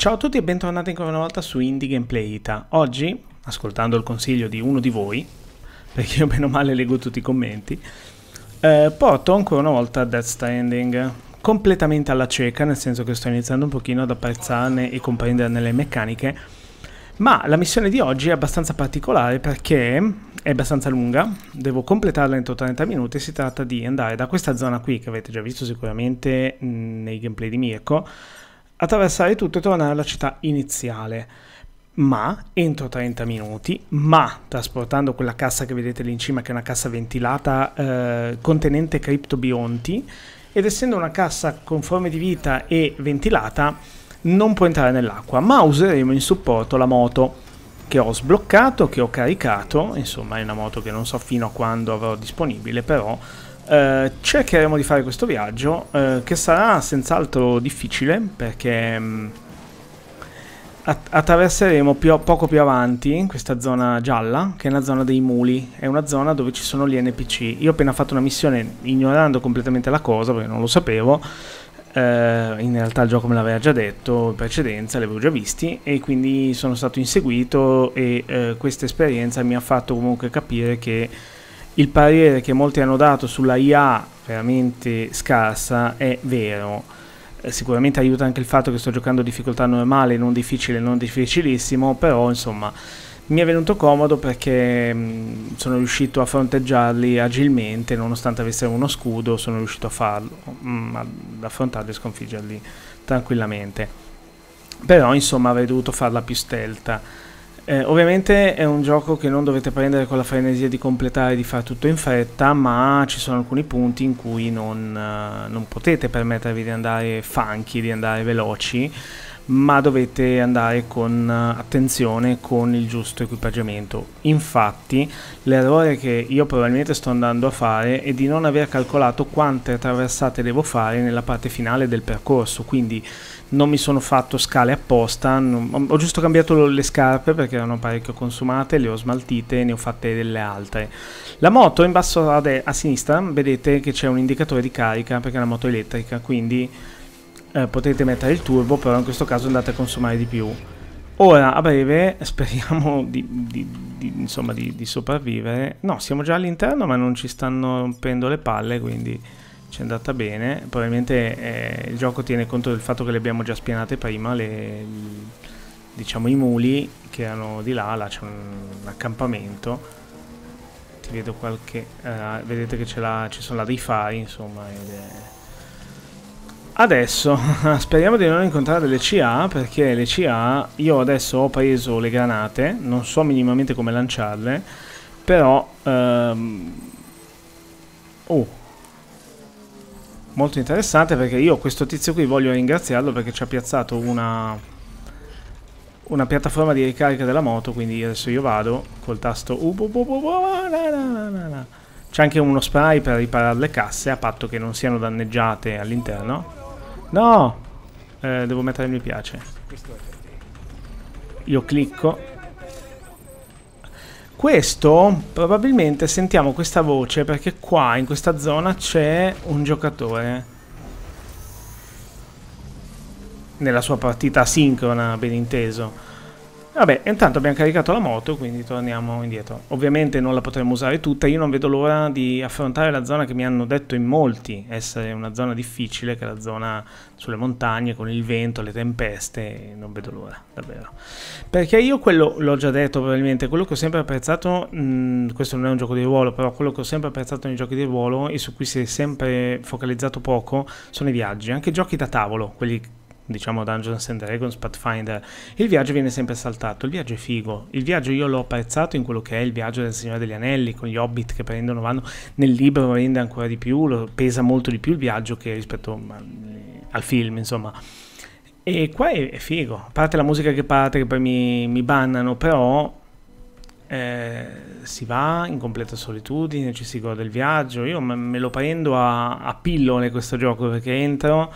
Ciao a tutti e bentornati ancora una volta su Indie Gameplay Ita. Oggi, ascoltando il consiglio di uno di voi, perché io meno male leggo tutti i commenti, eh, porto ancora una volta Death Stranding completamente alla cieca, nel senso che sto iniziando un pochino ad apprezzarne e comprenderne le meccaniche, ma la missione di oggi è abbastanza particolare perché è abbastanza lunga, devo completarla entro 30 minuti, si tratta di andare da questa zona qui che avete già visto sicuramente mm, nei gameplay di Mirko, attraversare tutto e tornare alla città iniziale. Ma entro 30 minuti, ma trasportando quella cassa che vedete lì in cima, che è una cassa ventilata eh, contenente criptobionti, ed essendo una cassa con forme di vita e ventilata, non può entrare nell'acqua, ma useremo in supporto la moto che ho sbloccato, che ho caricato, insomma è una moto che non so fino a quando avrò disponibile, però eh, cercheremo di fare questo viaggio eh, che sarà senz'altro difficile perché mh, mm, attraverseremo più poco più avanti questa zona gialla che è una zona dei muli, è una zona dove ci sono gli NPC. Io ho appena fatto una missione ignorando completamente la cosa perché non lo sapevo. Eh, in realtà il gioco me l'aveva già detto in precedenza, li già visti e quindi sono stato inseguito e eh, questa esperienza mi ha fatto comunque capire che il parere che molti hanno dato sulla IA veramente scarsa è vero. Eh, sicuramente aiuta anche il fatto che sto giocando difficoltà normale, non difficile, non difficilissimo, però insomma mi è venuto comodo perché mh, mm, sono riuscito a fronteggiarli agilmente, nonostante avessero uno scudo, sono riuscito a farlo, mh, mm, ad affrontarli e sconfiggerli tranquillamente. Però insomma avrei dovuto farla più stelta eh, ovviamente è un gioco che non dovete prendere con la frenesia di completare e di fare tutto in fretta, ma ci sono alcuni punti in cui non, eh, non potete permettervi di andare funky, di andare veloci ma dovete andare con eh, attenzione con il giusto equipaggiamento. Infatti l'errore che io probabilmente sto andando a fare è di non aver calcolato quante attraversate devo fare nella parte finale del percorso, quindi non mi sono fatto scale apposta, ho giusto cambiato le scarpe perché erano parecchio consumate, le ho smaltite e ne ho fatte delle altre. La moto in basso a, a sinistra vedete che c'è un indicatore di carica perché è una moto elettrica, quindi eh, potete mettere il turbo, però in questo caso andate a consumare di più. Ora, a breve, speriamo di, di, di, insomma, di sopravvivere. No, siamo già all'interno, ma non ci stanno rompendo le palle, quindi ci è andata bene. Probabilmente eh, il gioco tiene conto del fatto che le abbiamo già spianate prima, le, diciamo i muli che erano di là, là c'è un, un, accampamento. Ti vedo qualche... Eh, vedete che ce ci sono là dei fari, insomma, ed è Adesso speriamo di non incontrare le CA perché le CA io adesso ho preso le granate, non so minimamente come lanciarle, però... Ehm... Oh, molto interessante perché io questo tizio qui voglio ringraziarlo perché ci ha piazzato una, una piattaforma di ricarica della moto, quindi adesso io vado col tasto... C'è anche uno spray per riparare le casse a patto che non siano danneggiate all'interno. No! Eh, devo mettere mi piace. Io clicco. Questo, probabilmente sentiamo questa voce perché qua, in questa zona, c'è un giocatore. Nella sua partita asincrona, ben inteso. Vabbè, intanto abbiamo caricato la moto, quindi torniamo indietro. Ovviamente non la potremo usare tutta, io non vedo l'ora di affrontare la zona che mi hanno detto in molti essere una zona difficile, che è la zona sulle montagne, con il vento, le tempeste, non vedo l'ora, davvero. Perché io quello, l'ho già detto probabilmente, quello che ho sempre apprezzato, mh, questo non è un gioco di ruolo, però quello che ho sempre apprezzato nei giochi di ruolo e su cui si è sempre focalizzato poco, sono i viaggi, anche giochi da tavolo, quelli diciamo Dungeons and Dragons, Pathfinder, il viaggio viene sempre saltato, il viaggio è figo, il viaggio io l'ho apprezzato in quello che è il viaggio del Signore degli Anelli, con gli Hobbit che prendono, vanno nel libro rende ancora di più, lo, pesa molto di più il viaggio che rispetto eh, al film, insomma. E qua è, è figo, a parte la musica che parte, che poi mi, mi bannano, però eh, si va in completa solitudine, ci si gode il viaggio. Io me, me lo prendo a, a pillole questo gioco perché entro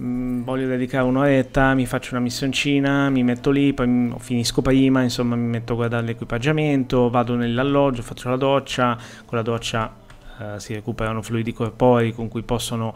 Mm, voglio dedicare un'oretta, mi faccio una missioncina, mi metto lì, poi mm, finisco prima, insomma mi metto a guardare l'equipaggiamento, vado nell'alloggio, faccio la doccia, con la doccia eh, si recuperano fluidi corporei con cui possono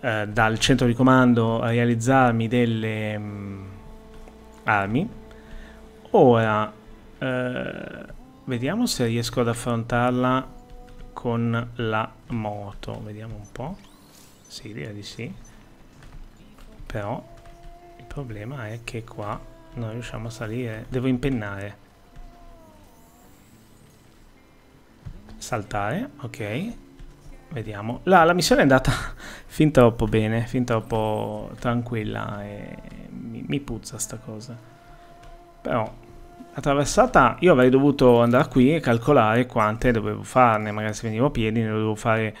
eh, dal centro di comando realizzarmi delle mh, mm, armi. Ora, eh, vediamo se riesco ad affrontarla con la moto, vediamo un po'. Sì, direi di sì però il problema è che qua non riusciamo a salire devo impennare saltare ok vediamo la, la missione è andata fin troppo bene fin troppo tranquilla e mi, mi puzza sta cosa però attraversata io avrei dovuto andare qui e calcolare quante dovevo farne magari se venivo a piedi ne dovevo fare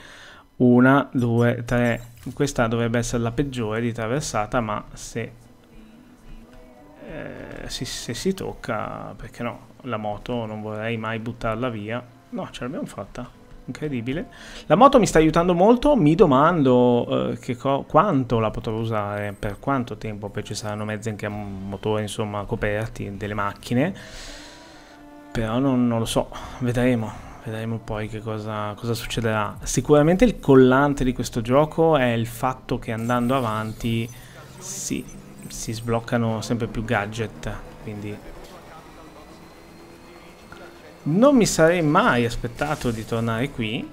una, due, tre. Questa dovrebbe essere la peggiore di traversata, ma se, eh, si, se si tocca, perché no? La moto non vorrei mai buttarla via. No, ce l'abbiamo fatta incredibile. La moto mi sta aiutando molto, mi domando eh, quanto la potrò usare, per quanto tempo, poi ci saranno mezzi anche a motore, insomma, coperti, delle macchine, però non, non lo so, vedremo vedremo poi che cosa, cosa, succederà. Sicuramente il collante di questo gioco è il fatto che andando avanti si, si sbloccano sempre più gadget, quindi non mi sarei mai aspettato di tornare qui.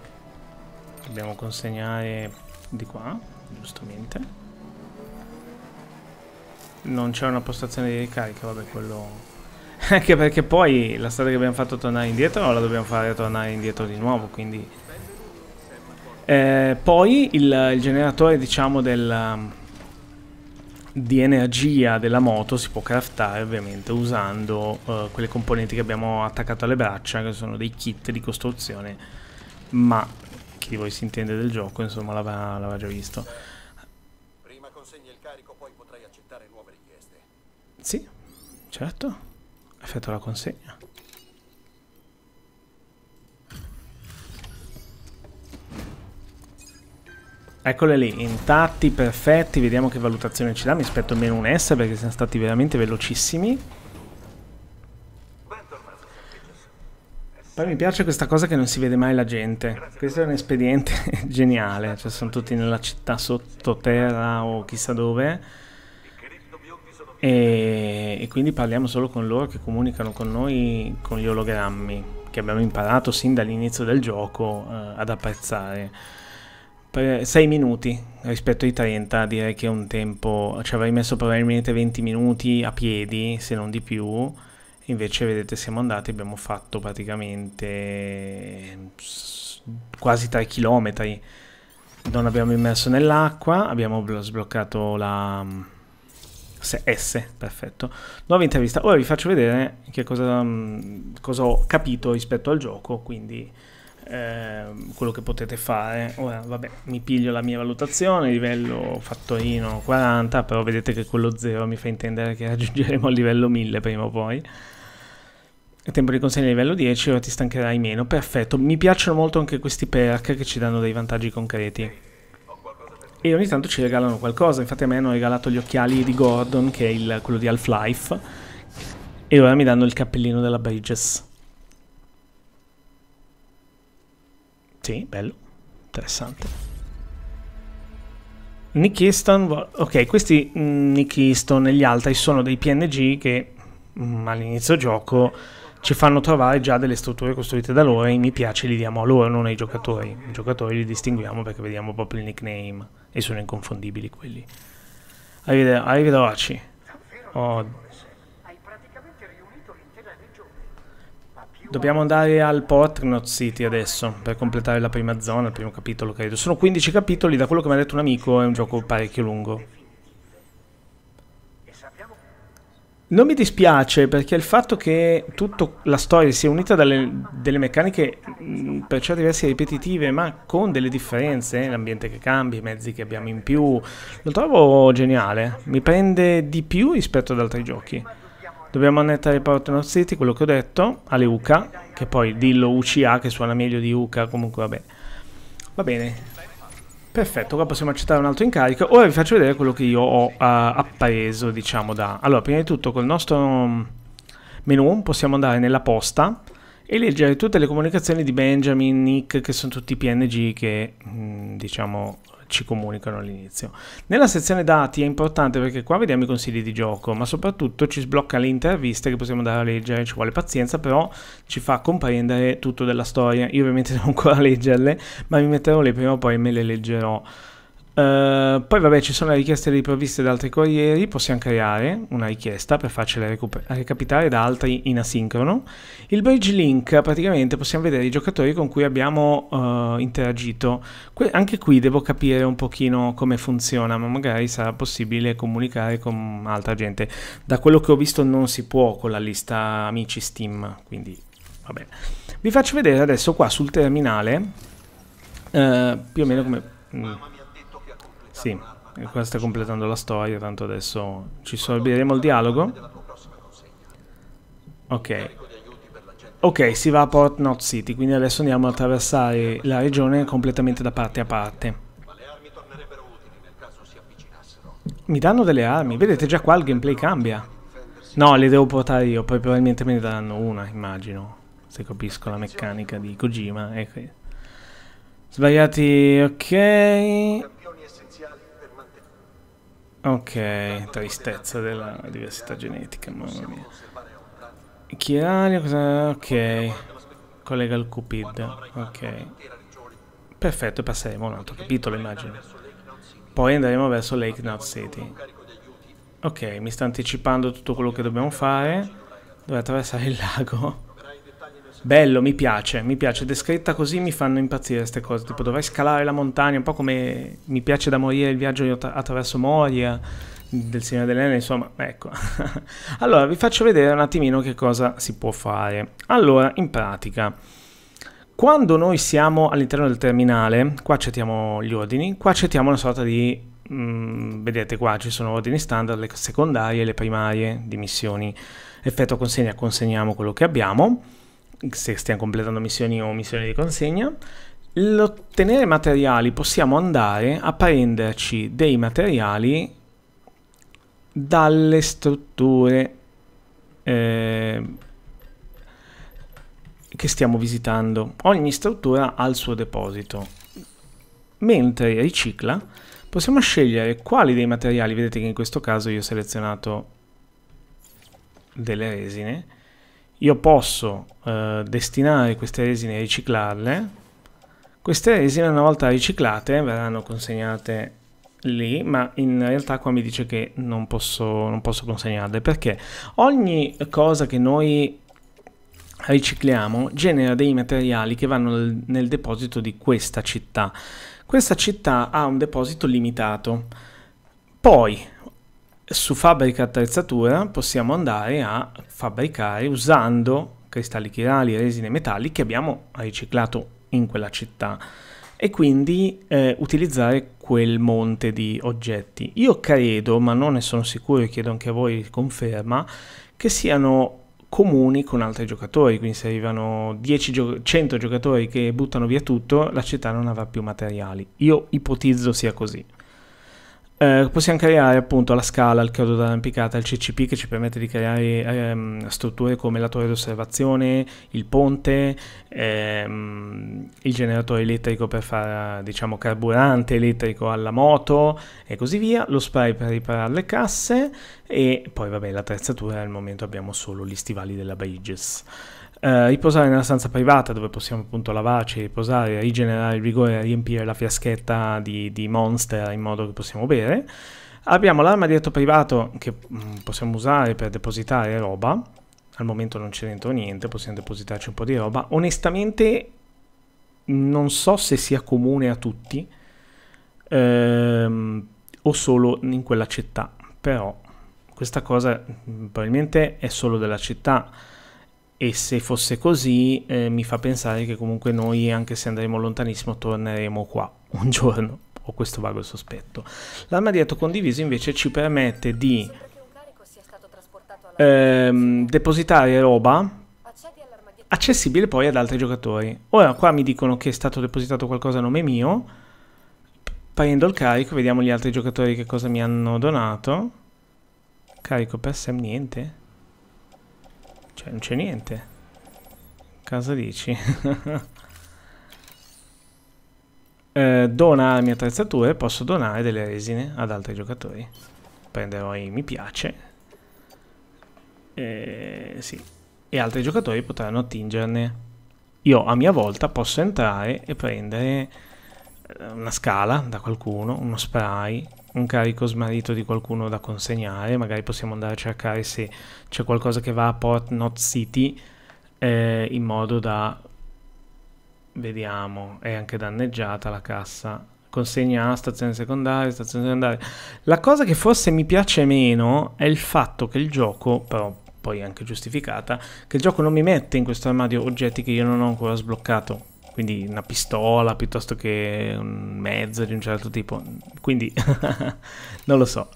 Dobbiamo consegnare di qua, giustamente. Non c'è una postazione di ricarica, vabbè quello Anche perché poi la strada che abbiamo fatto tornare indietro la dobbiamo fare tornare indietro di nuovo, quindi... Eh, poi il, il, generatore, diciamo, del, um, di energia della moto si può craftare ovviamente usando eh, quelle componenti che abbiamo attaccato alle braccia, che sono dei kit di costruzione, ma chi di voi si intende del gioco, insomma, l'aveva già visto. Prima consegni il carico, poi potrai accettare nuove richieste. Sì, certo effetto la consegna. Eccole lì, intatti, perfetti, vediamo che valutazione ci dà, mi aspetto meno un S perché siamo stati veramente velocissimi. Poi mi piace questa cosa che non si vede mai la gente, questo è un espediente geniale, cioè sono tutti nella città sottoterra o chissà dove e, e quindi parliamo solo con loro che comunicano con noi con gli ologrammi che abbiamo imparato sin dall'inizio del gioco eh, ad apprezzare. Per 6 minuti rispetto ai 30 direi che è un tempo, ci avrei messo probabilmente 20 minuti a piedi se non di più, invece vedete siamo andati abbiamo fatto praticamente quasi 3 km, non abbiamo immerso nell'acqua, abbiamo sbloccato la S, perfetto. Nuova intervista. Ora vi faccio vedere che cosa, mm, cosa ho capito rispetto al gioco, quindi eh, quello che potete fare. Ora, vabbè, mi piglio la mia valutazione, livello fattorino 40, però vedete che quello 0 mi fa intendere che raggiungeremo il livello 1000 prima o poi. Il tempo di consegna livello 10, ora ti stancherai meno. Perfetto, mi piacciono molto anche questi perk che ci danno dei vantaggi concreti e ogni tanto ci regalano qualcosa. Infatti a me hanno regalato gli occhiali di Gordon, che è il, quello di Half-Life, e ora mi danno il cappellino della Bridges. Sì, bello, interessante. Nick Easton, ok, questi mm, Nick Easton e gli altri sono dei PNG che mm, all'inizio gioco ci fanno trovare già delle strutture costruite da loro e mi piace li diamo a loro, non ai giocatori. I giocatori li distinguiamo perché vediamo proprio il nickname e sono inconfondibili quelli. arrivederci. Oh. Dobbiamo andare al Portnot City adesso per completare la prima zona, il primo capitolo credo. Sono 15 capitoli, da quello che mi ha detto un amico è un gioco parecchio lungo. Non mi dispiace perché il fatto che tutta la storia sia unita dalle delle meccaniche mm, per certi versi ripetitive, ma con delle differenze, l'ambiente che cambia, i mezzi che abbiamo in più, lo trovo geniale. Mi prende di più rispetto ad altri giochi. Dobbiamo annettare Porto North City, quello che ho detto, alle UCA, che poi dillo UCA che suona meglio di UCA, comunque vabbè. Va bene. Perfetto, qua possiamo accettare un altro incarico. Ora vi faccio vedere quello che io ho uh, appreso, diciamo, da... Allora, prima di tutto, col nostro mm, menu possiamo andare nella posta e leggere tutte le comunicazioni di Benjamin, Nick, che sono tutti PNG che, mh, mm, diciamo, ci comunicano all'inizio. Nella sezione dati è importante perché qua vediamo i consigli di gioco, ma soprattutto ci sblocca le interviste che possiamo andare a leggere, ci vuole pazienza, però ci fa comprendere tutto della storia. Io ovviamente devo ancora leggerle, ma mi metterò le prima o poi me le leggerò. Eh, poi vabbè ci sono le richieste riprovviste da altri corrieri, possiamo creare una richiesta per farcela recapitare da altri in asincrono. Il bridge link praticamente possiamo vedere i giocatori con cui abbiamo uh, interagito. Que anche qui devo capire un pochino come funziona, ma magari sarà possibile comunicare con altra gente. Da quello che ho visto non si può con la lista amici Steam, quindi va bene. Vi faccio vedere adesso qua sul terminale uh, più o meno come... Mm. Sì, qua sta completando la storia, tanto adesso ci sorbiremo il dialogo. Ok. Ok, si va a Port Not City, quindi adesso andiamo ad attraversare la regione completamente da parte a parte. Mi danno delle armi, vedete già qua il gameplay cambia. No, le devo portare io, poi probabilmente me ne daranno una, immagino. Se capisco la meccanica di Kojima. Ecco. Sbagliati, ok. Ok, tristezza della diversità genetica, mamma mia. Chiralia, cosa... ok. Collega al Cupid, ok. Perfetto, passeremo un altro capitolo, immagino. Poi andremo verso Lake North City. Ok, mi sta anticipando tutto quello che dobbiamo fare. Dove attraversare il lago. Bello, mi piace, mi piace. Descritta così mi fanno impazzire queste cose. Tipo, dovrei scalare la montagna, un po' come mi piace da morire il viaggio attraverso Moria del Signore dell'Ene, insomma, ecco. allora, vi faccio vedere un attimino che cosa si può fare. Allora, in pratica, quando noi siamo all'interno del terminale, qua accettiamo gli ordini, qua accettiamo una sorta di... Mh, mm, vedete qua ci sono ordini standard, le secondarie le primarie di missioni. Effetto consegna, consegniamo quello che abbiamo se stiamo completando missioni o missioni di consegna. L'ottenere materiali possiamo andare a prenderci dei materiali dalle strutture eh, che stiamo visitando. Ogni struttura ha il suo deposito. Mentre ricicla possiamo scegliere quali dei materiali, vedete che in questo caso io ho selezionato delle resine, io posso eh, destinare queste resine e riciclarle. Queste resine una volta riciclate verranno consegnate lì, ma in realtà qua mi dice che non posso, non posso consegnarle perché ogni cosa che noi ricicliamo genera dei materiali che vanno nel, nel deposito di questa città. Questa città ha un deposito limitato. Poi su fabbrica attrezzatura possiamo andare a fabbricare usando cristalli chirali, resine metalli che abbiamo riciclato in quella città e quindi eh, utilizzare quel monte di oggetti. Io credo, ma non ne sono sicuro e chiedo anche a voi conferma, che siano comuni con altri giocatori, quindi se arrivano 10 gio 100 giocatori che buttano via tutto, la città non avrà più materiali. Io ipotizzo sia così. Eh, possiamo creare appunto la scala, il chiodo d'arrampicata, il CCP che ci permette di creare ehm, strutture come la torre d'osservazione, il ponte, ehm, il generatore elettrico per fare diciamo carburante elettrico alla moto e così via, lo spray per riparare le casse e poi vabbè l'attrezzatura al momento abbiamo solo gli stivali della Bridges eh, riposare nella stanza privata dove possiamo appunto lavarci, riposare, rigenerare il vigore, riempire la fiaschetta di, di Monster in modo che possiamo bere. Abbiamo l'armadietto privato che mm, possiamo usare per depositare roba. Al momento non c'è dentro niente, possiamo depositarci un po' di roba. Onestamente non so se sia comune a tutti ehm, o solo in quella città, però questa cosa mm, probabilmente è solo della città e se fosse così eh, mi fa pensare che comunque noi anche se andremo lontanissimo torneremo qua un giorno ho questo vago sospetto l'armadietto condiviso invece ci permette di ehm, depositare roba accessibile poi ad altri giocatori ora qua mi dicono che è stato depositato qualcosa a nome mio prendo il carico vediamo gli altri giocatori che cosa mi hanno donato carico per Sam niente cioè, non c'è niente. Cosa dici? eh, dona le mie attrezzature, posso donare delle resine ad altri giocatori. Prenderò i mi piace. Eh, sì. E altri giocatori potranno attingerne. Io a mia volta posso entrare e prendere eh, una scala da qualcuno, uno spray, un carico smarrito di qualcuno da consegnare, magari possiamo andare a cercare se c'è qualcosa che va a Port Not City eh, in modo da... vediamo, è anche danneggiata la cassa, consegna a stazione secondaria, stazione secondaria. La cosa che forse mi piace meno è il fatto che il gioco, però poi anche giustificata, che il gioco non mi mette in questo armadio oggetti che io non ho ancora sbloccato, quindi una pistola piuttosto che un mezzo di un certo tipo, quindi non lo so.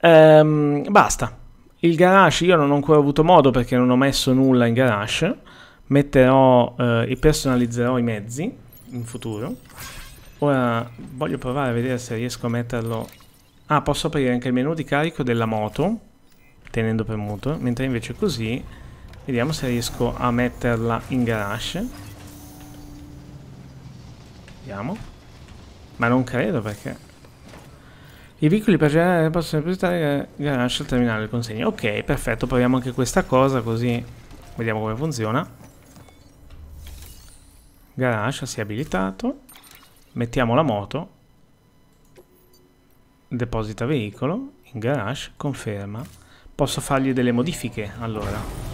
Ehm, basta, il garage io non ho ancora avuto modo perché non ho messo nulla in garage, metterò eh, e personalizzerò i mezzi in futuro. Ora voglio provare a vedere se riesco a metterlo... Ah, posso aprire anche il menu di carico della moto, tenendo premuto, mentre invece così, vediamo se riesco a metterla in garage. Vediamo. Ma non credo perché... I veicoli per generare eh, possono prestare garage eh, al terminale di consegna. Ok, perfetto, proviamo anche questa cosa così vediamo come funziona. Garage si è abilitato. Mettiamo la moto. Deposita veicolo. In garage, conferma. Posso fargli delle modifiche allora.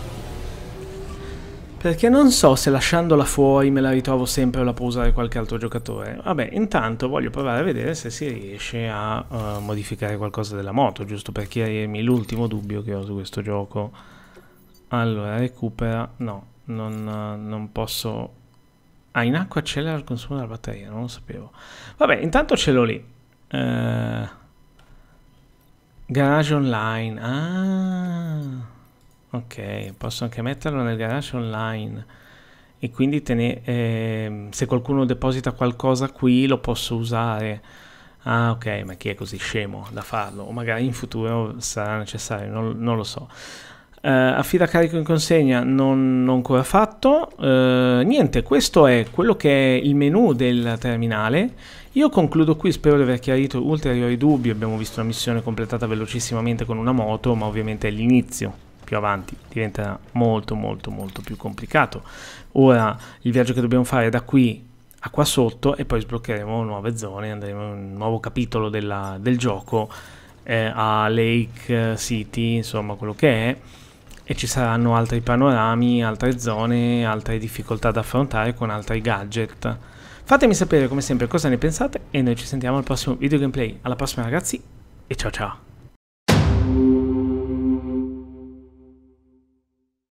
Perché non so se lasciandola fuori me la ritrovo sempre o la può usare qualche altro giocatore. Vabbè, intanto voglio provare a vedere se si riesce a uh, modificare qualcosa della moto, giusto per chiarirmi l'ultimo dubbio che ho su questo gioco. Allora, recupera... No, non, non posso... Ah, in acqua accelera il consumo della batteria, non lo sapevo. Vabbè, intanto ce l'ho lì. Uh, garage online. Ah ok posso anche metterlo nel garage online e quindi ne, eh, se qualcuno deposita qualcosa qui lo posso usare ah ok ma chi è così scemo da farlo o magari in futuro sarà necessario non, non lo so Uh, affida carico in consegna non, non ancora fatto. Uh, eh, niente, questo è quello che è il menu del terminale. Io concludo qui, spero di aver chiarito ulteriori dubbi. Abbiamo visto una missione completata velocissimamente con una moto, ma ovviamente è l'inizio più avanti diventerà molto molto molto più complicato. Ora il viaggio che dobbiamo fare è da qui a qua sotto e poi sbloccheremo nuove zone, andremo in un nuovo capitolo della, del gioco eh, a Lake eh, City, insomma quello che è e ci saranno altri panorami, altre zone, altre difficoltà da affrontare con altri gadget. Fatemi sapere come sempre cosa ne pensate e noi ci sentiamo al prossimo video gameplay. Alla prossima ragazzi e ciao ciao!